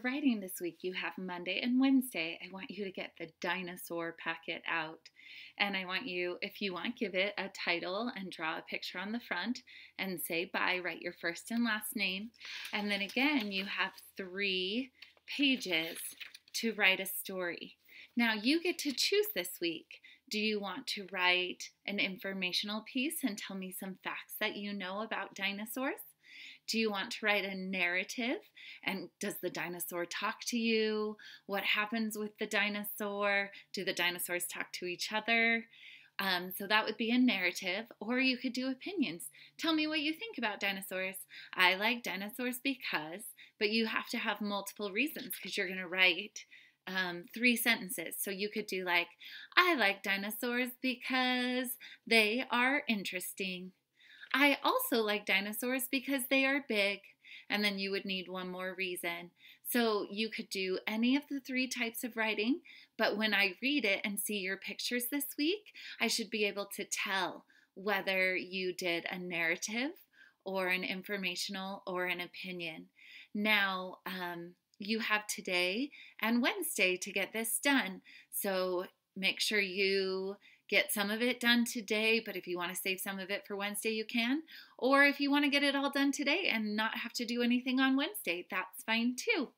for writing this week. You have Monday and Wednesday. I want you to get the dinosaur packet out. And I want you, if you want, give it a title and draw a picture on the front and say bye. Write your first and last name. And then again, you have three pages to write a story. Now you get to choose this week. Do you want to write an informational piece and tell me some facts that you know about dinosaurs? Do you want to write a narrative? And does the dinosaur talk to you? What happens with the dinosaur? Do the dinosaurs talk to each other? Um, so that would be a narrative, or you could do opinions. Tell me what you think about dinosaurs. I like dinosaurs because, but you have to have multiple reasons because you're going to write um, three sentences. So you could do like, I like dinosaurs because they are interesting. I also like dinosaurs because they are big, and then you would need one more reason. So you could do any of the three types of writing, but when I read it and see your pictures this week, I should be able to tell whether you did a narrative or an informational or an opinion. Now, um, you have today and Wednesday to get this done. So make sure you get some of it done today, but if you want to save some of it for Wednesday, you can. Or if you want to get it all done today and not have to do anything on Wednesday, that's fine too.